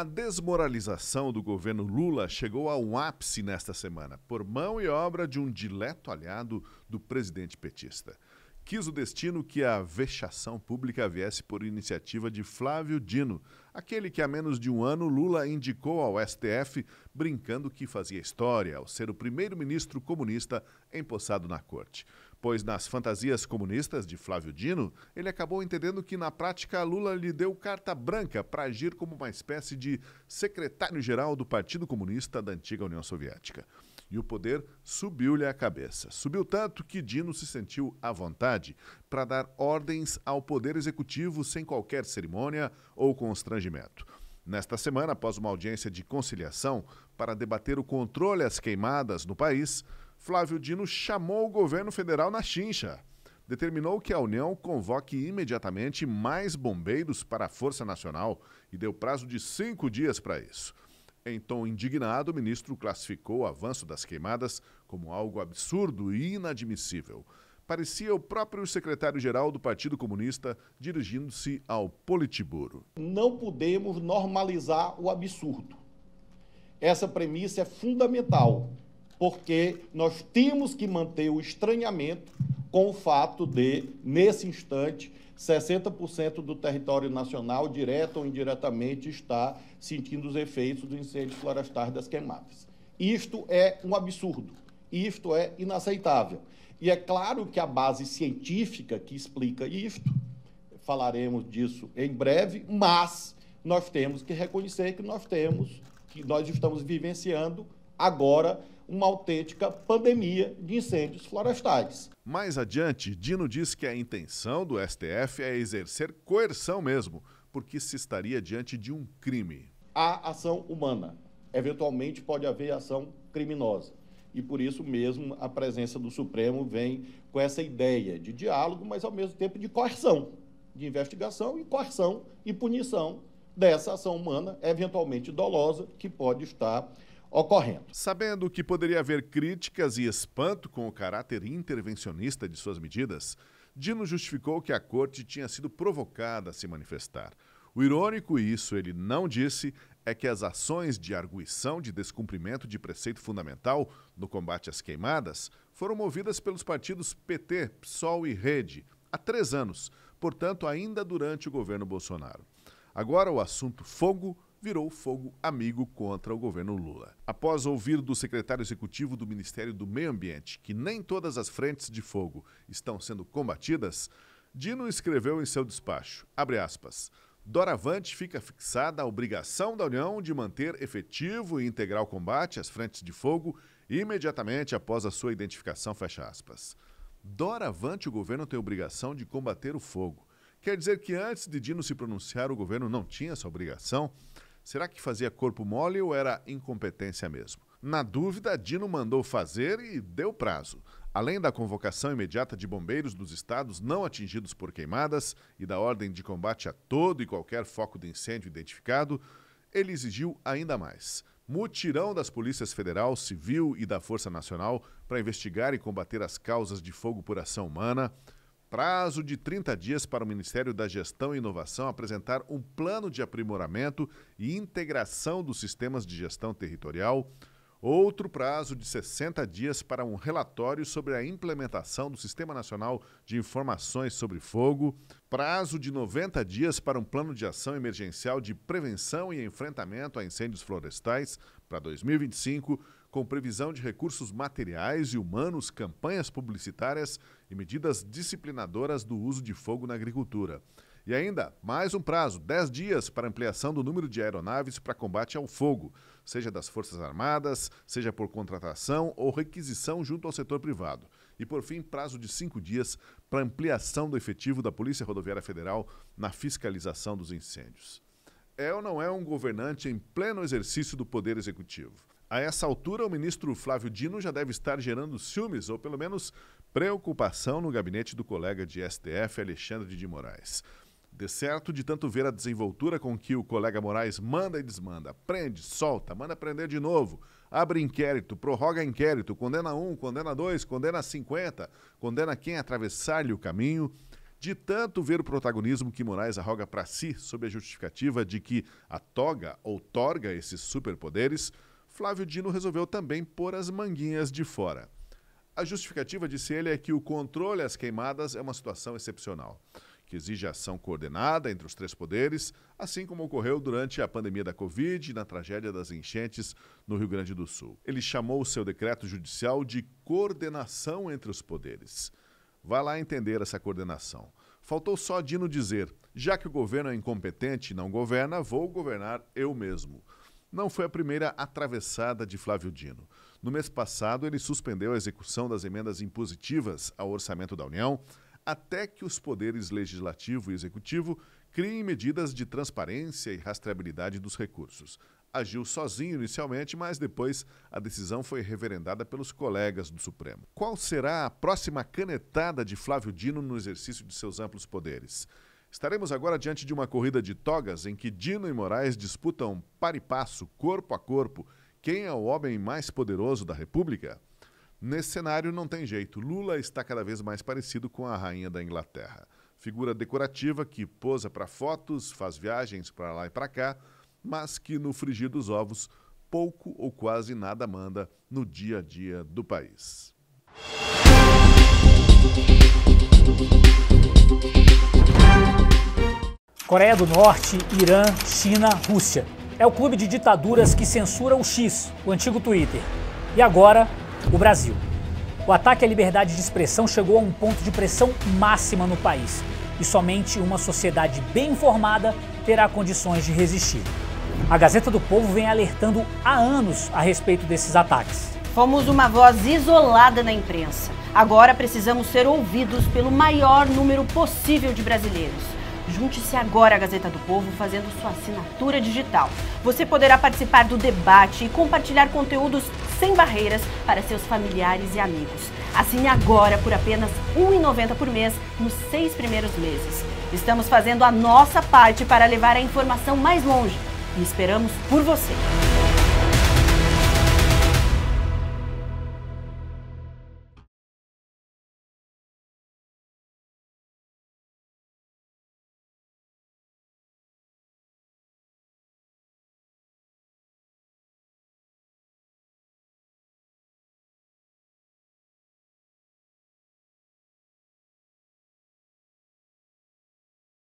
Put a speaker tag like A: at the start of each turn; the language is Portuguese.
A: A desmoralização do governo Lula chegou a um ápice nesta semana, por mão e obra de um dileto aliado do presidente petista. Quis o destino que a vexação pública viesse por iniciativa de Flávio Dino, aquele que há menos de um ano Lula indicou ao STF, brincando que fazia história ao ser o primeiro-ministro comunista empossado na corte pois nas fantasias comunistas de Flávio Dino, ele acabou entendendo que na prática Lula lhe deu carta branca para agir como uma espécie de secretário-geral do Partido Comunista da antiga União Soviética. E o poder subiu-lhe a cabeça. Subiu tanto que Dino se sentiu à vontade para dar ordens ao poder executivo sem qualquer cerimônia ou constrangimento. Nesta semana, após uma audiência de conciliação para debater o controle às queimadas no país, Flávio Dino chamou o governo federal na chincha. Determinou que a União convoque imediatamente mais bombeiros para a Força Nacional e deu prazo de cinco dias para isso. Em tom indignado, o ministro classificou o avanço das queimadas como algo absurdo e inadmissível. Parecia o próprio secretário-geral do Partido Comunista dirigindo-se ao Politburo.
B: Não podemos normalizar o absurdo. Essa premissa é fundamental porque nós temos que manter o estranhamento com o fato de, nesse instante, 60% do território nacional, direto ou indiretamente, está sentindo os efeitos dos incêndios florestais das queimadas. Isto é um absurdo, isto é inaceitável. E é claro que a base científica que explica isto, falaremos disso em breve, mas nós temos que reconhecer que nós temos, que nós estamos vivenciando agora uma autêntica pandemia de incêndios florestais.
A: Mais adiante, Dino diz que a intenção do STF é exercer coerção mesmo, porque se estaria diante de um crime.
B: Há ação humana, eventualmente pode haver ação criminosa. E por isso mesmo a presença do Supremo vem com essa ideia de diálogo, mas ao mesmo tempo de coerção, de investigação e coerção e punição dessa ação humana, eventualmente dolosa, que pode estar ocorrendo. Sabendo que poderia haver críticas
A: e espanto com o caráter intervencionista de suas medidas, Dino justificou que a corte tinha sido provocada a se manifestar. O irônico, e isso ele não disse, é que as ações de arguição de descumprimento de preceito fundamental no combate às queimadas foram movidas pelos partidos PT, PSOL e Rede há três anos, portanto, ainda durante o governo Bolsonaro. Agora o assunto fogo virou fogo amigo contra o governo Lula. Após ouvir do secretário executivo do Ministério do Meio Ambiente que nem todas as frentes de fogo estão sendo combatidas, Dino escreveu em seu despacho, abre aspas, Doravante fica fixada a obrigação da União de manter efetivo e integral combate às frentes de fogo imediatamente após a sua identificação, fecha aspas. Doravante o governo tem obrigação de combater o fogo. Quer dizer que antes de Dino se pronunciar, o governo não tinha essa obrigação? Será que fazia corpo mole ou era incompetência mesmo? Na dúvida, Dino mandou fazer e deu prazo. Além da convocação imediata de bombeiros dos estados não atingidos por queimadas e da ordem de combate a todo e qualquer foco de incêndio identificado, ele exigiu ainda mais. Mutirão das Polícias Federal, Civil e da Força Nacional para investigar e combater as causas de fogo por ação humana, prazo de 30 dias para o Ministério da Gestão e Inovação apresentar um plano de aprimoramento e integração dos sistemas de gestão territorial. Outro prazo de 60 dias para um relatório sobre a implementação do Sistema Nacional de Informações sobre Fogo. Prazo de 90 dias para um plano de ação emergencial de prevenção e enfrentamento a incêndios florestais para 2025 com previsão de recursos materiais e humanos, campanhas publicitárias e medidas disciplinadoras do uso de fogo na agricultura. E ainda, mais um prazo, 10 dias, para ampliação do número de aeronaves para combate ao fogo, seja das Forças Armadas, seja por contratação ou requisição junto ao setor privado. E, por fim, prazo de 5 dias para ampliação do efetivo da Polícia Rodoviária Federal na fiscalização dos incêndios. É ou não é um governante em pleno exercício do poder executivo? A essa altura, o ministro Flávio Dino já deve estar gerando ciúmes, ou pelo menos preocupação, no gabinete do colega de STF, Alexandre de Moraes. De certo, de tanto ver a desenvoltura com que o colega Moraes manda e desmanda, prende, solta, manda prender de novo, abre inquérito, prorroga inquérito, condena um, condena dois, condena cinquenta, condena quem atravessar-lhe o caminho. De tanto ver o protagonismo que Moraes arroga para si sob a justificativa de que a toga outorga esses superpoderes, Flávio Dino resolveu também pôr as manguinhas de fora. A justificativa, disse ele, é que o controle às queimadas é uma situação excepcional, que exige ação coordenada entre os três poderes, assim como ocorreu durante a pandemia da Covid e na tragédia das enchentes no Rio Grande do Sul. Ele chamou o seu decreto judicial de coordenação entre os poderes. Vai lá entender essa coordenação. Faltou só Dino dizer: já que o governo é incompetente e não governa, vou governar eu mesmo não foi a primeira atravessada de Flávio Dino. No mês passado, ele suspendeu a execução das emendas impositivas ao orçamento da União até que os poderes legislativo e executivo criem medidas de transparência e rastreabilidade dos recursos. Agiu sozinho inicialmente, mas depois a decisão foi reverendada pelos colegas do Supremo. Qual será a próxima canetada de Flávio Dino no exercício de seus amplos poderes? Estaremos agora diante de uma corrida de togas em que Dino e Moraes disputam par e passo, corpo a corpo, quem é o homem mais poderoso da República? Nesse cenário não tem jeito. Lula está cada vez mais parecido com a rainha da Inglaterra. Figura decorativa que posa para fotos, faz viagens para lá e para cá, mas que no frigir dos ovos pouco ou quase nada manda no dia a dia do país. Coreia do Norte, Irã, China, Rússia. É o clube de ditaduras que censura o X, o antigo Twitter. E agora, o Brasil. O ataque à liberdade de expressão chegou a um ponto de pressão máxima no país. E somente uma sociedade bem informada terá condições de resistir. A Gazeta do Povo vem alertando há anos a respeito desses ataques.
B: Fomos uma voz isolada na imprensa. Agora precisamos ser ouvidos pelo maior número possível de brasileiros. Junte-se agora à Gazeta do Povo fazendo sua assinatura digital. Você poderá participar do debate e compartilhar conteúdos sem barreiras para seus familiares e amigos. Assine agora por apenas R$ 1,90 por mês nos seis primeiros meses. Estamos fazendo a nossa parte para levar a informação mais longe e esperamos por você.